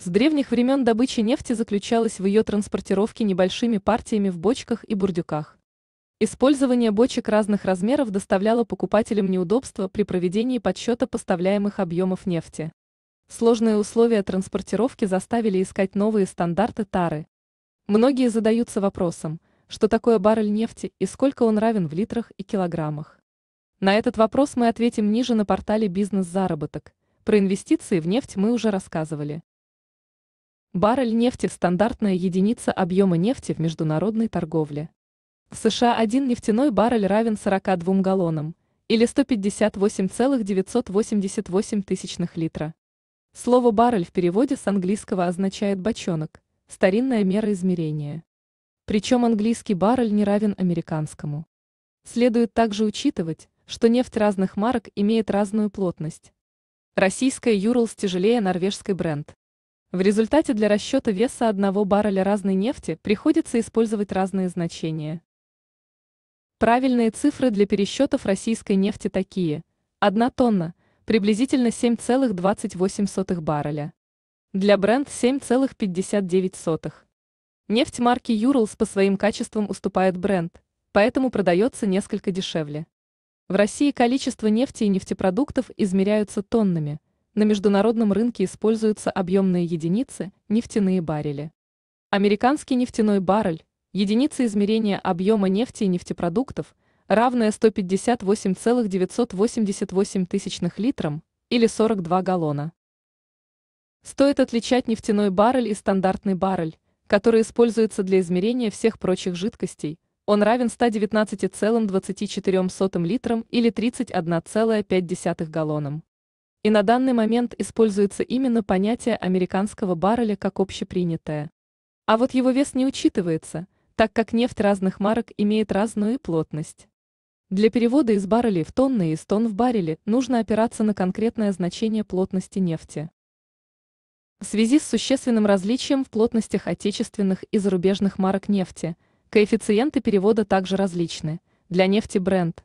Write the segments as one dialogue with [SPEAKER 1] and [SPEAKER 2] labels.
[SPEAKER 1] С древних времен добыча нефти заключалась в ее транспортировке небольшими партиями в бочках и бурдюках. Использование бочек разных размеров доставляло покупателям неудобства при проведении подсчета поставляемых объемов нефти. Сложные условия транспортировки заставили искать новые стандарты тары. Многие задаются вопросом, что такое баррель нефти и сколько он равен в литрах и килограммах. На этот вопрос мы ответим ниже на портале «Бизнес-заработок». Про инвестиции в нефть мы уже рассказывали. Баррель нефти – стандартная единица объема нефти в международной торговле. В США один нефтяной баррель равен 42 галлонам, или 158,988 тысячных литра. Слово «баррель» в переводе с английского означает «бочонок», старинная мера измерения. Причем английский баррель не равен американскому. Следует также учитывать, что нефть разных марок имеет разную плотность. Российская Юрлс тяжелее норвежской бренд. В результате для расчета веса одного барреля разной нефти приходится использовать разные значения. Правильные цифры для пересчетов российской нефти такие. 1 тонна, приблизительно 7,28 барреля. Для бренд 7,59. Нефть марки Юрлс по своим качествам уступает бренд, поэтому продается несколько дешевле. В России количество нефти и нефтепродуктов измеряются тоннами – на международном рынке используются объемные единицы – нефтяные баррели. Американский нефтяной баррель – единица измерения объема нефти и нефтепродуктов, равная 158,988 тысячных литрам или 42 галлона. Стоит отличать нефтяной баррель и стандартный баррель, который используется для измерения всех прочих жидкостей, он равен 119,24 литрам или 31,5 галлонам. И на данный момент используется именно понятие американского барреля как общепринятое. А вот его вес не учитывается, так как нефть разных марок имеет разную плотность. Для перевода из баррелей в тонны и из тонн в баррели нужно опираться на конкретное значение плотности нефти. В связи с существенным различием в плотностях отечественных и зарубежных марок нефти, коэффициенты перевода также различны. Для нефти бренд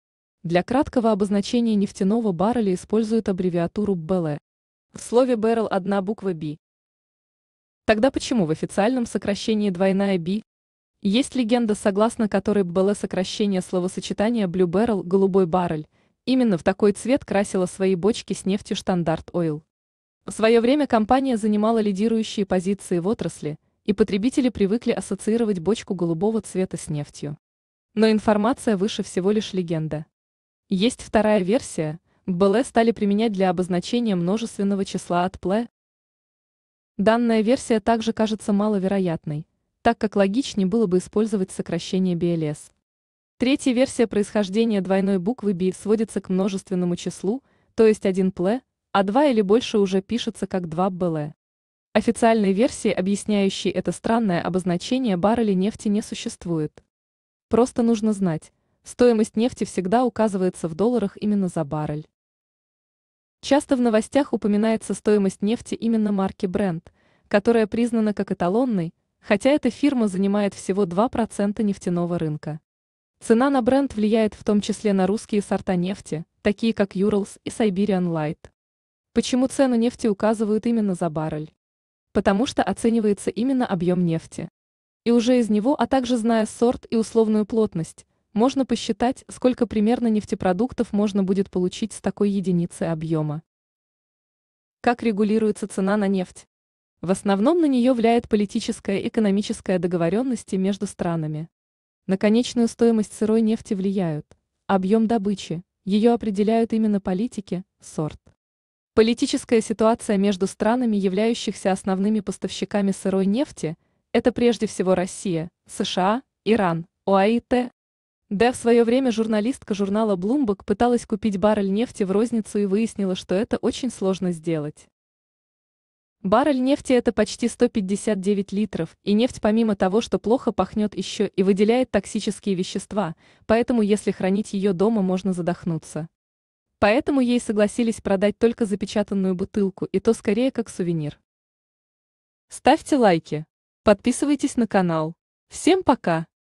[SPEAKER 1] Для краткого обозначения нефтяного барреля используют аббревиатуру БЛ. В слове «баррел» одна буква Б. Тогда почему в официальном сокращении двойная Б? Есть легенда, согласно которой БЛ сокращение словосочетания «blue barrel» – «голубой баррель». Именно в такой цвет красила свои бочки с нефтью «Штандарт Ойл». В свое время компания занимала лидирующие позиции в отрасли, и потребители привыкли ассоциировать бочку голубого цвета с нефтью. Но информация выше всего лишь легенда. Есть вторая версия, БЛ стали применять для обозначения множественного числа от пле. Данная версия также кажется маловероятной, так как логичнее было бы использовать сокращение BLS. Третья версия происхождения двойной буквы B сводится к множественному числу, то есть один пле, а два или больше уже пишется как два БЛ. Официальной версии, объясняющей это странное обозначение барреля нефти, не существует. Просто нужно знать, Стоимость нефти всегда указывается в долларах именно за баррель. Часто в новостях упоминается стоимость нефти именно марки Brent, которая признана как эталонной, хотя эта фирма занимает всего 2% нефтяного рынка. Цена на бренд влияет в том числе на русские сорта нефти, такие как Urals и Siberian Light. Почему цену нефти указывают именно за баррель? Потому что оценивается именно объем нефти. И уже из него, а также зная сорт и условную плотность, можно посчитать, сколько примерно нефтепродуктов можно будет получить с такой единицы объема. Как регулируется цена на нефть? В основном на нее влияет политическая и экономическая договоренности между странами. На конечную стоимость сырой нефти влияют объем добычи, ее определяют именно политики, сорт. Политическая ситуация между странами, являющихся основными поставщиками сырой нефти, это прежде всего Россия, США, Иран, ОАИТ, да, в свое время журналистка журнала Bloomberg пыталась купить баррель нефти в розницу и выяснила, что это очень сложно сделать. Баррель нефти это почти 159 литров, и нефть помимо того, что плохо пахнет еще и выделяет токсические вещества, поэтому если хранить ее дома, можно задохнуться. Поэтому ей согласились продать только запечатанную бутылку, и то скорее как сувенир. Ставьте лайки. Подписывайтесь на канал. Всем пока!